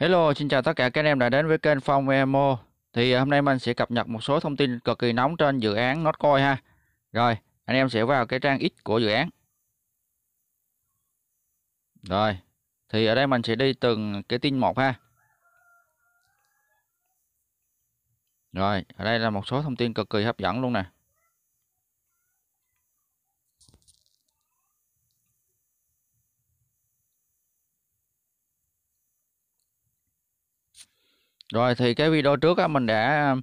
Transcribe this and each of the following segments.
Hello, xin chào tất cả các anh em đã đến với kênh Phong Emo. Thì à, hôm nay mình sẽ cập nhật một số thông tin cực kỳ nóng trên dự án Notcoin ha. Rồi, anh em sẽ vào cái trang X của dự án. Rồi, thì ở đây mình sẽ đi từng cái tin một ha. Rồi, ở đây là một số thông tin cực kỳ hấp dẫn luôn nè. Rồi thì cái video trước á, mình đã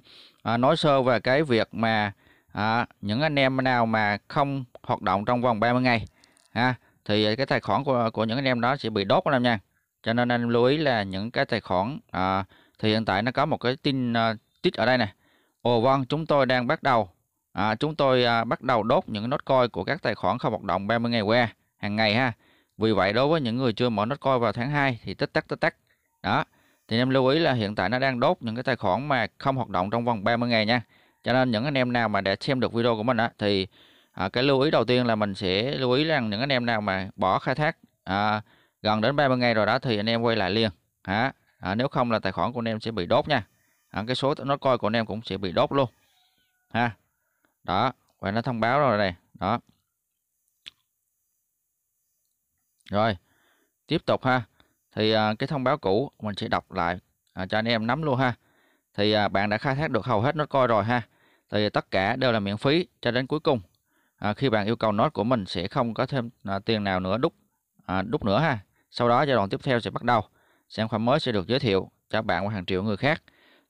à, nói sơ về cái việc mà à, những anh em nào mà không hoạt động trong vòng 30 ngày ha thì cái tài khoản của, của những anh em đó sẽ bị đốt anh em nha. Cho nên anh lưu ý là những cái tài khoản à, thì hiện tại nó có một cái tin à, tích ở đây này. Ồ vâng, chúng tôi đang bắt đầu à, chúng tôi à, bắt đầu đốt những nốt coi của các tài khoản không hoạt động 30 ngày qua hàng ngày ha. Vì vậy đối với những người chưa mở nốt coi vào tháng 2 thì tích tắc tích tắc. Đó thì em lưu ý là hiện tại nó đang đốt những cái tài khoản mà không hoạt động trong vòng 30 ngày nha cho nên những anh em nào mà đã xem được video của mình á thì à, cái lưu ý đầu tiên là mình sẽ lưu ý rằng những anh em nào mà bỏ khai thác à, gần đến 30 ngày rồi đó thì anh em quay lại liền hả à, nếu không là tài khoản của anh em sẽ bị đốt nha à, cái số nó coi của anh em cũng sẽ bị đốt luôn ha đó và nó thông báo rồi này đó rồi tiếp tục ha thì à, cái thông báo cũ mình sẽ đọc lại à, cho anh em nắm luôn ha thì à, bạn đã khai thác được hầu hết nốt coi rồi ha thì tất cả đều là miễn phí cho đến cuối cùng à, khi bạn yêu cầu nốt của mình sẽ không có thêm à, tiền nào nữa đúc à, đúc nữa ha sau đó giai đoạn tiếp theo sẽ bắt đầu sản phẩm mới sẽ được giới thiệu cho bạn và hàng triệu người khác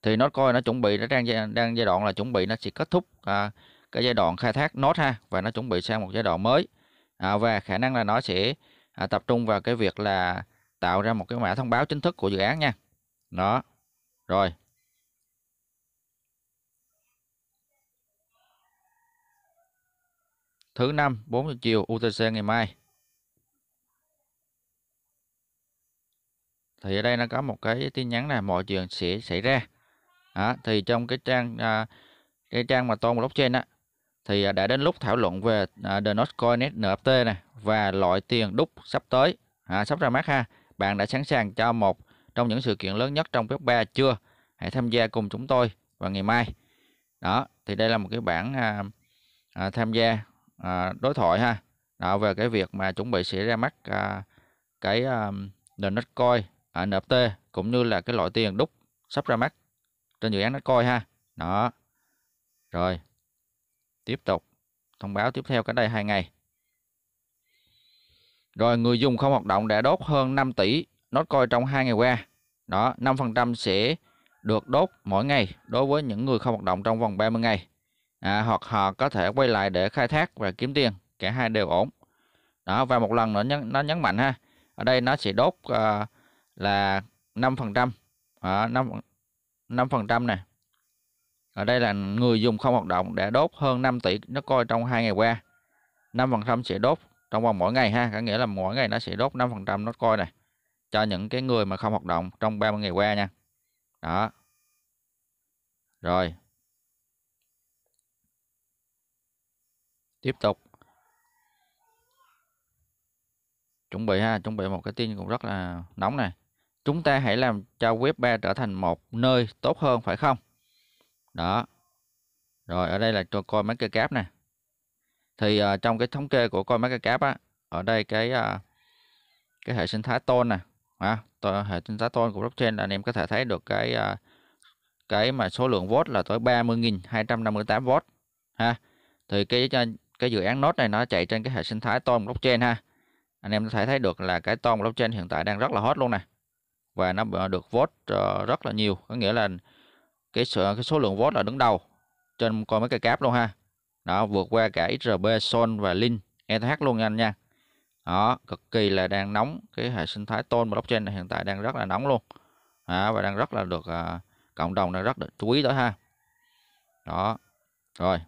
thì nó coi nó chuẩn bị nó đang đang giai đoạn là chuẩn bị nó sẽ kết thúc à, cái giai đoạn khai thác nốt ha và nó chuẩn bị sang một giai đoạn mới à, và khả năng là nó sẽ à, tập trung vào cái việc là tạo ra một cái mã thông báo chính thức của dự án nha đó rồi thứ năm 4 giờ chiều UTC ngày mai thì ở đây nó có một cái tin nhắn là mọi chuyện sẽ xảy ra à, thì trong cái trang à, cái trang mà toàn blockchain á thì à, đã đến lúc thảo luận về à, the Dogecoin NFT này và loại tiền đúc sắp tới à, sắp ra mắt ha bạn đã sẵn sàng cho một trong những sự kiện lớn nhất trong web 3 chưa? Hãy tham gia cùng chúng tôi vào ngày mai. Đó, thì đây là một cái bản à, à, tham gia à, đối thoại ha. Đó, về cái việc mà chuẩn bị sẽ ra mắt à, cái à, nền Netcoin à, NFT cũng như là cái loại tiền đúc sắp ra mắt trên dự án Netcoin ha. Đó. Rồi. Tiếp tục thông báo tiếp theo cái đây hai ngày. Rồi người dùng không hoạt động đã đốt hơn 5 tỷ coi trong 2 ngày qua. Đó, 5% sẽ được đốt mỗi ngày đối với những người không hoạt động trong vòng 30 ngày. À, hoặc họ có thể quay lại để khai thác và kiếm tiền, cả hai đều ổn. Đó và một lần nữa nhấn, nó nhấn mạnh ha. Ở đây nó sẽ đốt à, là 5%. À, 5 5% này. Ở đây là người dùng không hoạt động đã đốt hơn 5 tỷ nó coi trong 2 ngày qua. 5% sẽ đốt trong vòng mỗi ngày ha có nghĩa là mỗi ngày nó sẽ đốt 5% nó coi này cho những cái người mà không hoạt động trong 30 ngày qua nha đó rồi tiếp tục chuẩn bị ha chuẩn bị một cái tin cũng rất là nóng này chúng ta hãy làm cho web 3 trở thành một nơi tốt hơn phải không đó rồi ở đây là cho coi mấy cây cáp này thì uh, trong cái thống kê của coi market cáp á ở đây cái uh, cái hệ sinh thái tôn nè à, hệ sinh thái tôn của blockchain là anh em có thể thấy được cái uh, cái mà số lượng vote là tới 30.258 vote ha thì cái cái dự án nốt này nó chạy trên cái hệ sinh thái tôn blockchain ha anh em có thể thấy được là cái tôn blockchain hiện tại đang rất là hot luôn nè và nó được vote ờ, rất là nhiều có nghĩa là cái sự cái số lượng vote là đứng đầu trên coi mấy cái cáp luôn ha đó vượt qua cả XRP Sol và Link ETH luôn nha anh nha đó cực kỳ là đang nóng cái hệ sinh thái tôn blockchain này hiện tại đang rất là nóng luôn đó, và đang rất là được à, cộng đồng đang rất được chú ý đó ha đó rồi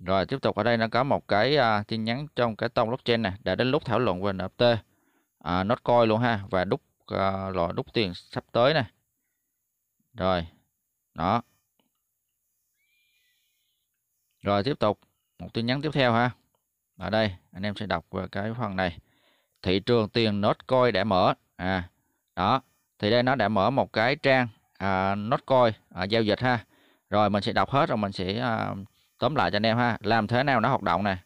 rồi tiếp tục ở đây nó có một cái à, tin nhắn trong cái tông blockchain này đã đến lúc thảo luận về NFT à, Notcoin luôn ha và đúc à, loại đúc tiền sắp tới này rồi đó rồi tiếp tục một tin nhắn tiếp theo ha ở đây anh em sẽ đọc cái phần này thị trường tiền Notcoin đã mở à đó thì đây nó đã mở một cái trang à, Notcoin à, giao dịch ha rồi mình sẽ đọc hết rồi mình sẽ à, tóm lại cho anh em ha làm thế nào nó hoạt động này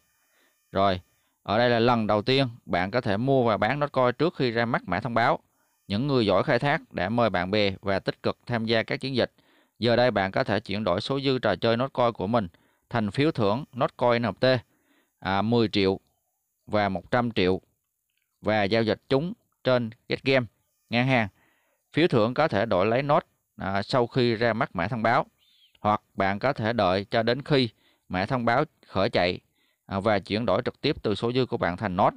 rồi ở đây là lần đầu tiên bạn có thể mua và bán Notcoin trước khi ra mắt mã thông báo những người giỏi khai thác đã mời bạn bè và tích cực tham gia các chiến dịch giờ đây bạn có thể chuyển đổi số dư trò chơi Notcoin của mình thành phiếu thưởng Notcoin hợp à, 10 triệu và 100 triệu và giao dịch chúng trên GetGame ngang hàng. Phiếu thưởng có thể đổi lấy nốt à, sau khi ra mắt mã thông báo hoặc bạn có thể đợi cho đến khi mã thông báo khởi chạy à, và chuyển đổi trực tiếp từ số dư của bạn thành nốt.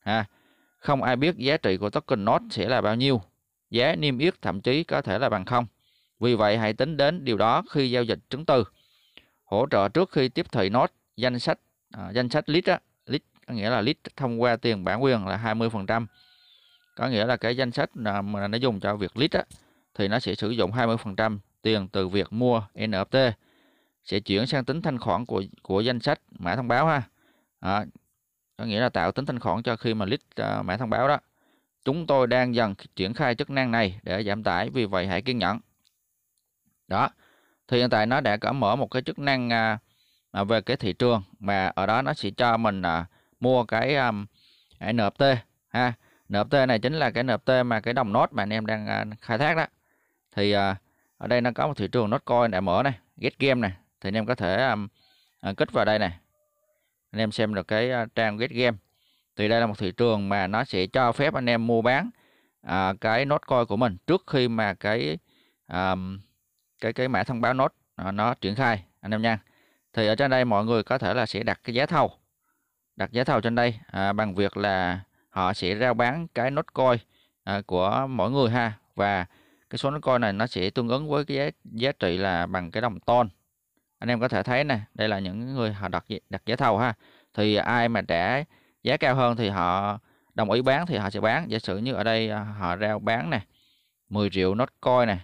Ha. Không ai biết giá trị của token nốt sẽ là bao nhiêu. Giá niêm yết thậm chí có thể là bằng không. Vì vậy hãy tính đến điều đó khi giao dịch chứng từ hỗ trợ trước khi tiếp thị nốt danh sách à, danh sách list á list có nghĩa là list thông qua tiền bản quyền là 20 có nghĩa là cái danh sách mà nó dùng cho việc list á thì nó sẽ sử dụng 20 tiền từ việc mua NFT sẽ chuyển sang tính thanh khoản của của danh sách mã thông báo ha à, có nghĩa là tạo tính thanh khoản cho khi mà list uh, mã thông báo đó chúng tôi đang dần triển khai chức năng này để giảm tải vì vậy hãy kiên nhẫn đó thì hiện tại nó đã có mở một cái chức năng à, à, về cái thị trường mà ở đó nó sẽ cho mình à, mua cái um, à, NFT ha NFT này chính là cái NFT mà cái đồng nốt mà anh em đang à, khai thác đó thì à, ở đây nó có một thị trường nốt coin đã mở này get game này thì anh em có thể um, à, kích vào đây này anh em xem được cái uh, trang get game thì đây là một thị trường mà nó sẽ cho phép anh em mua bán uh, cái nốt coin của mình trước khi mà cái um, cái cái mã thông báo nốt nó, nó triển khai anh em nha thì ở trên đây mọi người có thể là sẽ đặt cái giá thầu đặt giá thầu trên đây à, bằng việc là họ sẽ rao bán cái nốt coi à, của mỗi người ha và cái số nốt coi này nó sẽ tương ứng với cái giá, giá trị là bằng cái đồng ton anh em có thể thấy nè đây là những người họ đặt đặt giá thầu ha thì ai mà trả giá cao hơn thì họ đồng ý bán thì họ sẽ bán giả sử như ở đây à, họ rao bán nè 10 triệu nốt coi này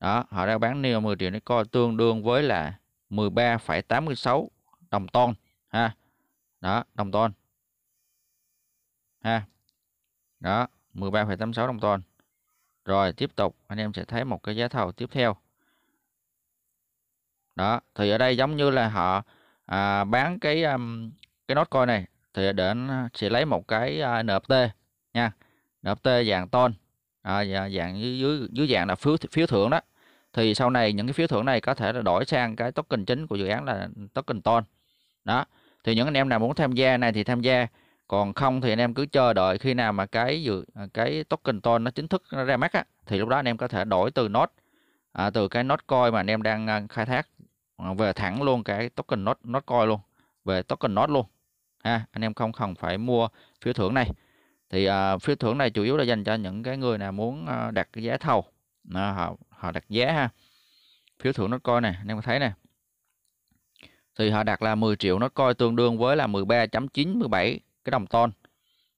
đó họ đang bán neo 10 triệu coi tương đương với là 13,86 đồng ton ha đó đồng ton ha đó 13,86 đồng ton rồi tiếp tục anh em sẽ thấy một cái giá thầu tiếp theo đó thì ở đây giống như là họ à, bán cái um, cái nốt coi này thì để sẽ lấy một cái uh, à, NFT nha NFT dạng ton à, dạng dưới dưới dạng là phiếu phiếu thưởng đó thì sau này những cái phiếu thưởng này có thể là đổi sang cái token chính của dự án là token ton đó thì những anh em nào muốn tham gia này thì tham gia còn không thì anh em cứ chờ đợi khi nào mà cái dự à, cái token ton nó chính thức nó ra mắt á thì lúc đó anh em có thể đổi từ nốt à, từ cái nốt coin mà anh em đang à, khai thác à, về thẳng luôn cái token nốt nốt coin luôn về token nốt luôn ha anh em không cần phải mua phiếu thưởng này thì à, phiếu thưởng này chủ yếu là dành cho những cái người nào muốn à, đặt cái giá thầu nó họ họ đặt giá ha phiếu thưởng nó coi nè anh em thấy nè thì họ đặt là 10 triệu nó coi tương đương với là 13.97 cái đồng ton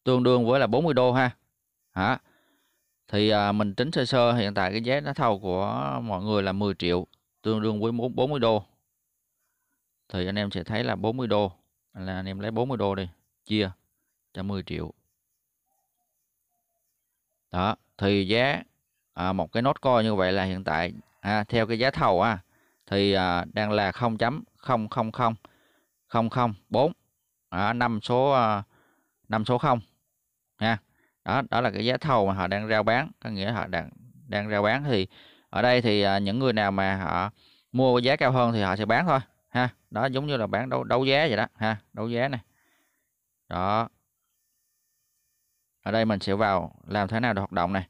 tương đương với là 40 đô ha hả thì à, mình tính sơ sơ hiện tại cái giá đá thầu của mọi người là 10 triệu tương đương với 40 đô thì anh em sẽ thấy là 40 đô là anh em lấy 40 đô đi chia cho 10 triệu đó thì giá à, một cái nốt coi như vậy là hiện tại à, theo cái giá thầu à, thì à, đang là 0.000004 à, 5 số à, 5 số 0 nha đó đó là cái giá thầu mà họ đang rao bán có nghĩa họ đang đang rao bán thì ở đây thì à, những người nào mà họ mua với giá cao hơn thì họ sẽ bán thôi ha đó giống như là bán đấu đấu giá vậy đó ha đấu giá này đó ở đây mình sẽ vào làm thế nào để hoạt động này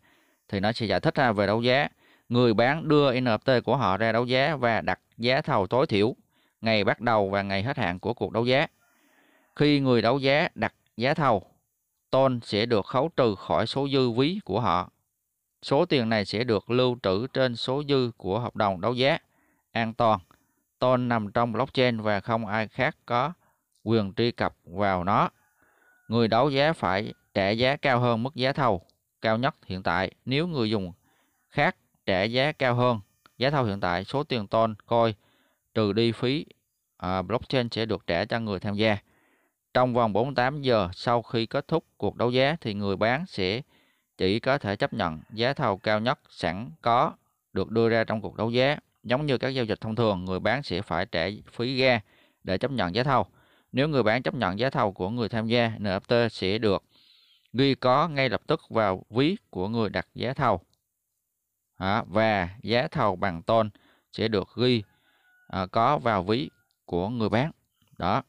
thì nó sẽ giải thích ra về đấu giá. Người bán đưa NFT của họ ra đấu giá và đặt giá thầu tối thiểu ngày bắt đầu và ngày hết hạn của cuộc đấu giá. Khi người đấu giá đặt giá thầu, Tôn sẽ được khấu trừ khỏi số dư ví của họ. Số tiền này sẽ được lưu trữ trên số dư của hợp đồng đấu giá. An toàn, Tôn nằm trong blockchain và không ai khác có quyền truy cập vào nó. Người đấu giá phải trả giá cao hơn mức giá thầu cao nhất hiện tại. Nếu người dùng khác trả giá cao hơn giá thầu hiện tại, số tiền ton coi trừ đi phí à, blockchain sẽ được trả cho người tham gia. Trong vòng 48 giờ sau khi kết thúc cuộc đấu giá thì người bán sẽ chỉ có thể chấp nhận giá thầu cao nhất sẵn có được đưa ra trong cuộc đấu giá. Giống như các giao dịch thông thường, người bán sẽ phải trả phí ga để chấp nhận giá thầu. Nếu người bán chấp nhận giá thầu của người tham gia, NFT sẽ được ghi có ngay lập tức vào ví của người đặt giá thầu. À, và giá thầu bằng tôn sẽ được ghi à, có vào ví của người bán. Đó.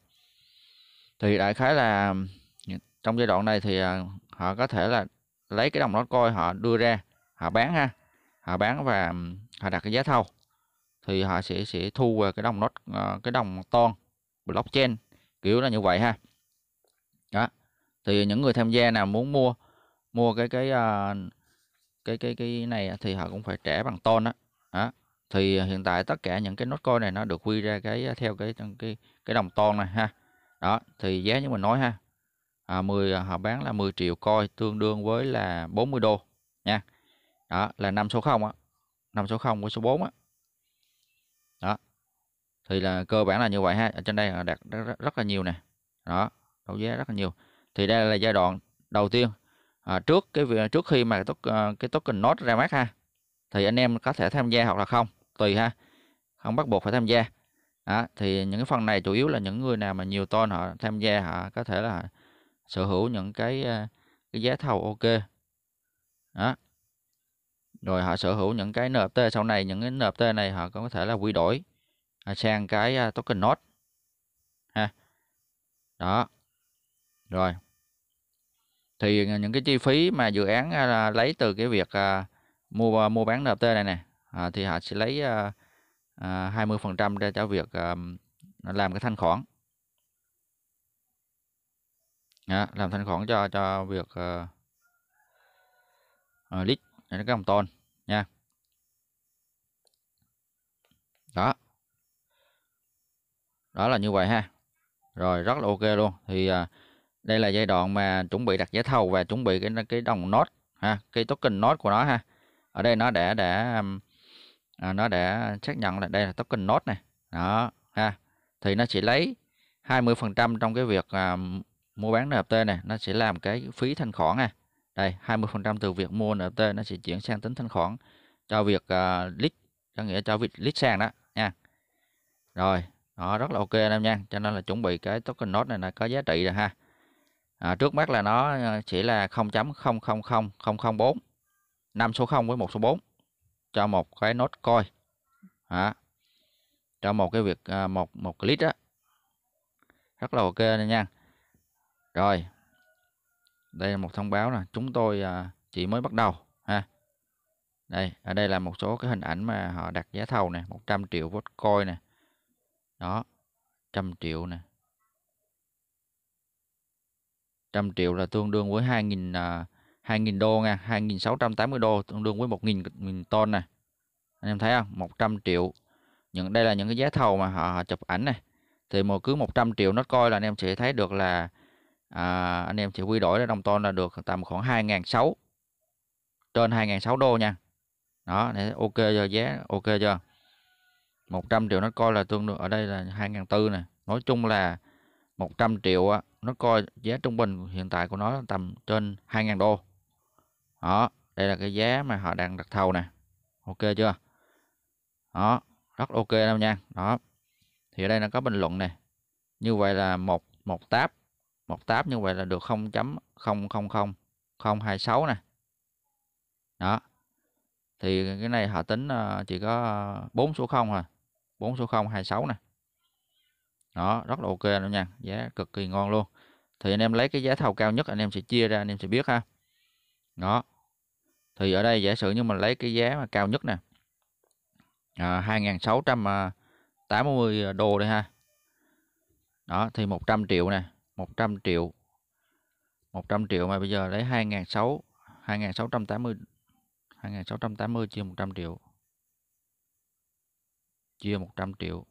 Thì đại khái là ừ, trong giai đoạn này thì à, họ có thể là lấy cái đồng đó coi họ đưa ra, họ bán ha. Họ bán và ừ, họ đặt cái giá thầu thì họ sẽ sẽ thu về cái đồng nốt à, cái đồng ton blockchain kiểu là như vậy ha. Đó thì những người tham gia nào muốn mua mua cái cái ờ, cái cái cái này thì họ cũng phải trả bằng ton á đó. đó. thì hiện tại tất cả những cái nốt coin này nó được quy ra cái ờ, theo cái cái cái đồng ton này ha đó thì giá như mình nói ha à, 10 ờ, họ bán là 10 triệu coin tương đương với là 40 đô nha đó là năm số 0 á năm số 0 với số 4 á đó thì là cơ bản là như vậy ha ở trên đây là đạt rất, rất là nhiều nè đó đấu giá rất là nhiều thì đây là giai đoạn đầu tiên à, trước cái việc trước khi mà à, cái token node ra mắt ha thì anh em có thể tham gia hoặc là không tùy ha không bắt buộc phải tham gia đó, thì những cái phần này chủ yếu là những người nào mà nhiều ton họ tham gia họ có thể là sở hữu những cái à, cái giá thầu ok đó rồi họ sở hữu những cái NFT sau này những cái NFT này họ có thể là quy đổi à, sang cái token node ha đó rồi thì ờ, những cái chi phí mà dự án à, lấy từ cái việc à, mua à, mua bán nft tê này nè à, thì họ sẽ lấy à, à, 20 phần trăm cho việc à, làm cái thanh khoản à, làm thanh khoản cho cho việc à, ờ, à, ờ, lít các đồng tôn nha đó đó là như vậy ha rồi rất là ok luôn thì à, đây là giai đoạn mà chuẩn bị đặt giá thầu và chuẩn bị cái cái đồng nốt ha cái token nốt của nó ha ở đây nó đã đã à, nó đã xác nhận là đây là token nốt này đó ha thì nó sẽ lấy 20 phần trăm trong cái việc à, mua bán NFT này nó sẽ làm cái phí thanh khoản này đây 20 phần trăm từ việc mua NFT nó sẽ chuyển sang tính thanh khoản cho việc à, lít có nghĩa cho việc list sàn đó nha rồi đó rất là ok anh em nha cho nên là chuẩn bị cái token nốt này là có giá trị rồi ha à, trước mắt là nó ờ, chỉ là 0.000004 năm số 0 với một số 4 cho một cái nốt coi à, cho một cái việc à, một một clip đó rất là ok nha rồi đây là một thông báo là chúng tôi à, chỉ mới bắt đầu ha đây ở đây là một số cái hình ảnh mà họ đặt giá thầu nè 100 triệu vót coin nè đó trăm triệu nè 100 triệu là tương đương với 2.000 2.000 à, đô nha 2.680 đô tương đương với 1.000 ton nè anh em thấy không 100 triệu những đây là những cái giá thầu mà họ, chụp ảnh này thì một cứ 100 triệu nó coi là anh em sẽ thấy được là à, anh em sẽ quy đổi ra đồng ton là được tầm khoảng 2.600 trên 2.600 đô nha đó để ok cho giá ok chưa 100 triệu nó coi là tương đương ở đây là 2.400 nè nói chung là 100 triệu á nó coi giá trung bình hiện tại của nó tầm trên 2.000 đô đó đây là cái giá mà họ đang đặt thầu nè ok chưa đó rất ok đâu nha đó thì ở đây nó có bình luận này như vậy là một một tab một tab như vậy là được 0.000026 nè đó thì cái này họ tính ờ, chỉ có bốn số 0 thôi bốn số 0 26 nè đó rất là ok luôn nha giá cực kỳ ngon luôn thì anh em lấy cái giá thầu cao nhất anh em sẽ chia ra anh em sẽ biết ha đó thì ở đây giả sử như mình lấy cái giá mà cao nhất nè à, 2680 à, đô đây ha đó thì 100 triệu nè 100 triệu 100 triệu mà bây giờ lấy 2600 2680 2680 chia 100 triệu chia 100 triệu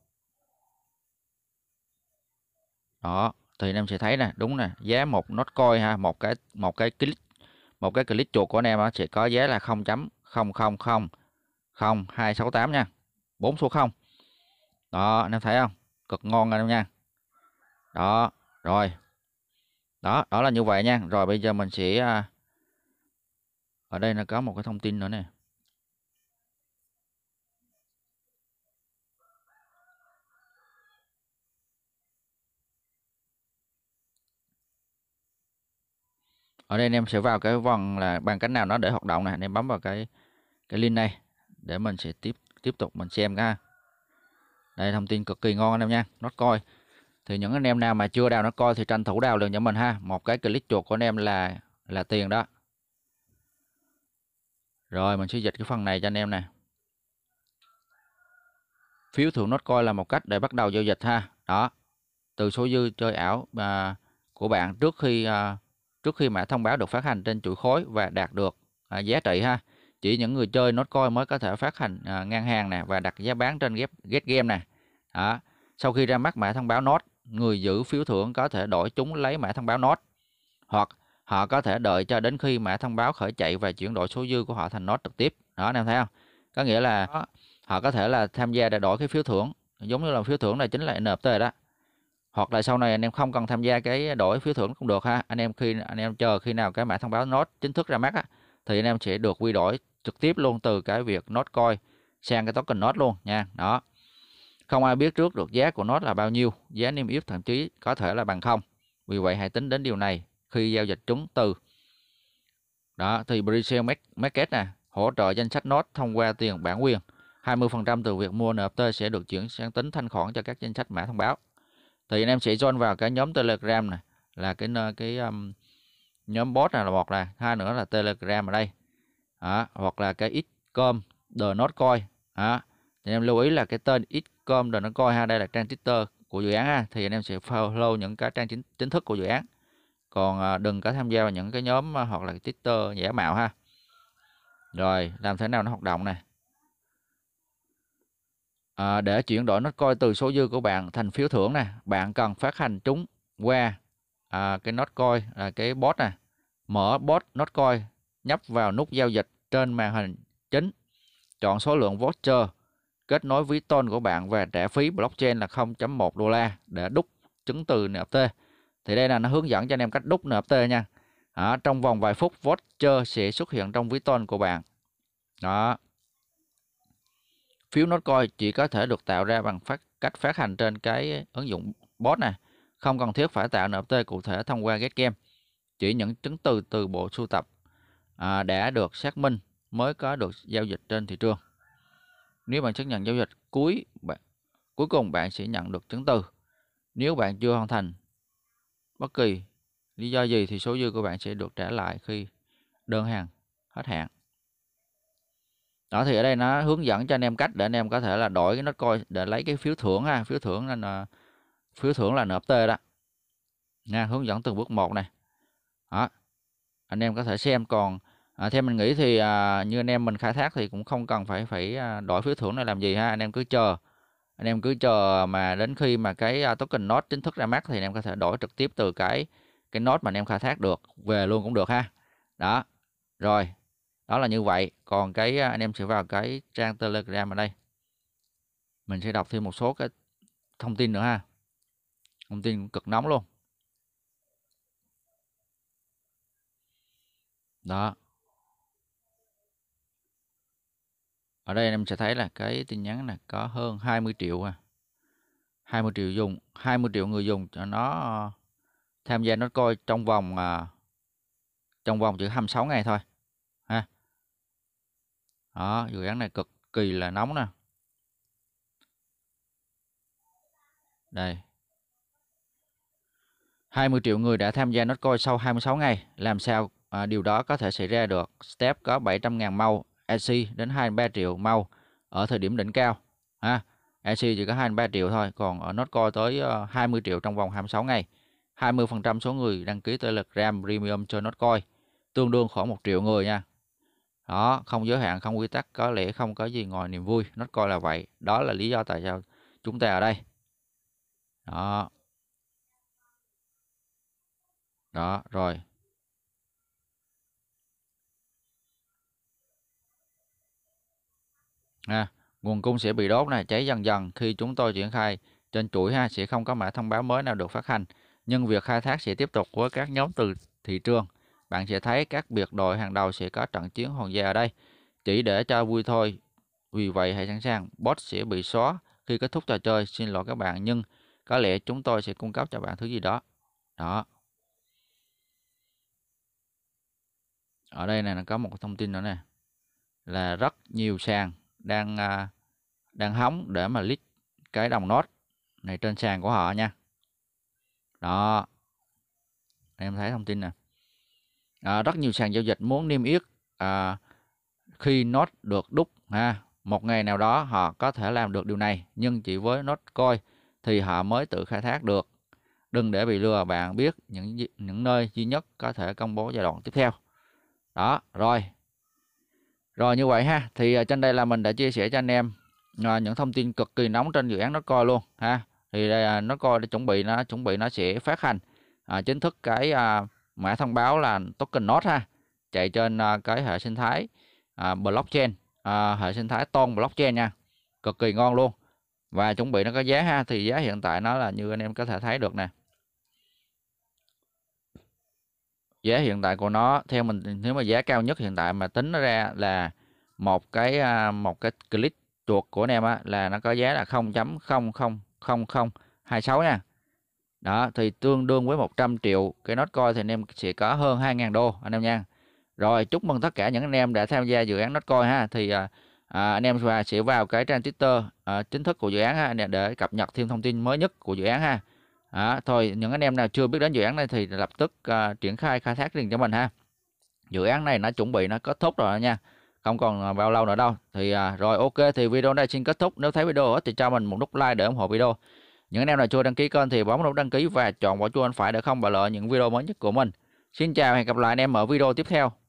đó thì anh em sẽ thấy nè đúng nè giá một nốt coi ha một cái một cái click một cái click chuột của anh em đó, sẽ có giá là 0.000268 nha 4 số 0 đó anh em thấy không cực ngon anh em nha đó rồi đó đó là như vậy nha rồi bây giờ mình sẽ à, ở đây nó có một cái thông tin nữa nè ở đây anh em sẽ vào cái vòng là bằng cách nào nó để hoạt động này anh em bấm vào cái cái link này để mình sẽ tiếp tiếp tục mình xem ha đây thông tin cực kỳ ngon anh em nha nó coi thì những anh em nào mà chưa đào nó coi thì tranh thủ đào liền cho mình ha một cái click chuột của anh em là là tiền đó rồi mình sẽ dịch cái phần này cho anh em nè phiếu thưởng nốt coi là một cách để bắt đầu giao dịch ha đó từ số dư chơi ảo à, của bạn trước khi à, trước khi mã thông báo được phát hành trên chuỗi khối và đạt được à, giá trị ha chỉ những người chơi notcoin mới có thể phát hành à, ngang hàng nè và đặt giá bán trên get game nè đó. sau khi ra mắt mã thông báo nốt người giữ phiếu thưởng có thể đổi chúng lấy mã thông báo nốt hoặc họ có thể đợi cho đến khi mã thông báo khởi chạy và chuyển đổi số dư của họ thành nốt trực tiếp đó anh em thấy không có nghĩa là họ có thể là tham gia để đổi cái phiếu thưởng giống như là phiếu thưởng này chính là nft đó hoặc là sau này anh em không cần tham gia cái đổi phiếu thưởng cũng được ha anh em khi anh em chờ khi nào cái mã thông báo nốt chính thức ra mắt á, thì anh em sẽ được quy đổi trực tiếp luôn từ cái việc nốt coi sang cái token nốt luôn nha đó không ai biết trước được giá của nốt là bao nhiêu giá niêm yết thậm chí có thể là bằng không vì vậy hãy tính đến điều này khi giao dịch chúng từ đó thì Brisel Market nè hỗ trợ danh sách nốt thông qua tiền bản quyền 20% từ việc mua NFT sẽ được chuyển sang tính thanh khoản cho các danh sách mã thông báo thì anh em sẽ join vào cái nhóm telegram này là cái cái um, nhóm bot này là một là hai nữa là telegram ở đây đó, hoặc là cái xcom the not coin đó. thì anh em lưu ý là cái tên xcom the not coin ha đây là trang twitter của dự án ha thì anh em sẽ follow những cái trang chính chính thức của dự án còn à, đừng có tham gia vào những cái nhóm à, hoặc là twitter giả mạo ha rồi làm thế nào nó hoạt động này À, để chuyển đổi nốt Notcoin từ số dư của bạn thành phiếu thưởng này, bạn cần phát hành chúng qua à, cái Notcoin, là cái bot này. Mở bot nốt Notcoin, nhấp vào nút giao dịch trên màn hình chính. Chọn số lượng voucher, kết nối ví tôn của bạn và trả phí blockchain là 0.1 đô la để đúc chứng từ NFT. Thì đây là nó hướng dẫn cho anh em cách đúc NFT nha. À, trong vòng vài phút voucher sẽ xuất hiện trong ví tôn của bạn. Đó phiếu nó coi chỉ có thể được tạo ra bằng phát, cách phát hành trên cái ứng dụng bot này không cần thiết phải tạo NFT cụ thể thông qua ghét game chỉ những chứng từ từ bộ sưu tập à, đã được xác minh mới có được giao dịch trên thị trường nếu bạn xác nhận giao dịch cuối bạn, cuối cùng bạn sẽ nhận được chứng từ nếu bạn chưa hoàn thành bất kỳ lý do gì thì số dư của bạn sẽ được trả lại khi đơn hàng hết hạn đó thì ở đây nó hướng dẫn cho anh em cách để anh em có thể là đổi cái nốt coi để lấy cái phiếu thưởng ha phiếu thưởng nên là phiếu thưởng là nộp t đó nha hướng dẫn từng bước một này đó anh em có thể xem còn à, theo mình nghĩ thì à, như anh em mình khai thác thì cũng không cần phải phải à, đổi phiếu thưởng này làm gì ha anh em cứ chờ anh em cứ chờ mà đến khi mà cái à, token node chính thức ra mắt thì anh em có thể đổi trực tiếp từ cái cái node mà anh em khai thác được về luôn cũng được ha đó rồi đó là như vậy còn cái à, anh em sẽ vào cái trang telegram ở đây mình sẽ đọc thêm một số cái thông tin nữa ha thông tin cực nóng luôn đó ở đây anh em sẽ thấy là cái tin nhắn này có hơn 20 triệu à 20 triệu dùng 20 triệu người dùng cho nó à, tham gia nó coi trong vòng à, trong vòng chỉ 26 ngày thôi đó dự án này cực kỳ là nóng nè đây 20 triệu người đã tham gia Notcoin sau 26 ngày làm sao à, điều đó có thể xảy ra được step có 700.000 mau EC đến 23 triệu mau ở thời điểm đỉnh cao ha EC chỉ có 23 triệu thôi còn ở Notcoin tới 20 ờ, triệu trong vòng 26 ngày 20% số người đăng ký tới RAM Premium cho Notcoin tương đương khoảng 1 triệu người nha đó không giới hạn không quy tắc có lẽ không có gì ngoài niềm vui nó coi là vậy đó là lý do tại sao chúng ta ở đây đó đó rồi à, nguồn cung sẽ bị đốt này cháy dần dần khi chúng tôi triển khai trên chuỗi ha sẽ không có mã thông báo mới nào được phát hành nhưng việc khai thác sẽ tiếp tục với các nhóm từ thị trường bạn sẽ thấy các biệt đội hàng đầu sẽ có trận chiến hoàng gia ở đây. Chỉ để cho vui thôi. Vì vậy hãy sẵn sàng, boss sẽ bị xóa khi kết thúc trò chơi. Xin lỗi các bạn nhưng có lẽ chúng tôi sẽ cung cấp cho bạn thứ gì đó. Đó. Ở đây này nó có một thông tin nữa nè. Là rất nhiều sàn đang à, đang hóng để mà list cái đồng nốt này trên sàn của họ nha. Đó. Em thấy thông tin nè à, rất nhiều sàn giao dịch muốn niêm yết à, khi nốt được đúc ha một ngày nào đó họ có thể làm được điều này nhưng chỉ với nốt coi thì họ mới tự khai thác được đừng để bị lừa bạn biết những những nơi duy nhất có thể công bố giai đoạn tiếp theo đó rồi rồi như vậy ha thì à, trên đây là mình đã chia sẻ cho anh em à, những thông tin cực kỳ nóng trên dự án nó coi luôn ha thì đây à, nó coi để chuẩn bị nó chuẩn bị nó sẽ phát hành à, chính thức cái à, mã thông báo là token node ha chạy trên à, cái hệ sinh thái à, blockchain à, hệ sinh thái ton blockchain nha cực kỳ ngon luôn và chuẩn bị nó có giá ha thì giá hiện tại nó là như anh em có thể thấy được nè giá hiện tại của nó theo mình nếu mà giá cao nhất hiện tại mà tính nó ra là một cái à, một cái click chuột của anh em á là nó có giá là 0.00026 nha đó thì tương đương với 100 triệu cái nốt coi thì anh em sẽ có hơn 2.000 đô anh em nha rồi chúc mừng tất cả những anh em đã tham gia dự án nốt coi ha thì à, à, anh em sẽ vào cái trang Twitter à, chính thức của dự án ha, để cập nhật thêm thông tin mới nhất của dự án ha à, thôi những anh em nào chưa biết đến dự án này thì lập tức à, triển khai khai thác liền cho mình ha dự án này nó chuẩn bị nó kết thúc rồi nha không còn à, bao lâu nữa đâu thì à, rồi ok thì video này xin kết thúc nếu thấy video thì cho mình một nút like để ủng hộ video những anh em nào chưa đăng ký kênh thì bấm nút đăng ký và chọn bỏ chuông bên phải để không bỏ lỡ những video mới nhất của mình. Xin chào và hẹn gặp lại anh em ở video tiếp theo.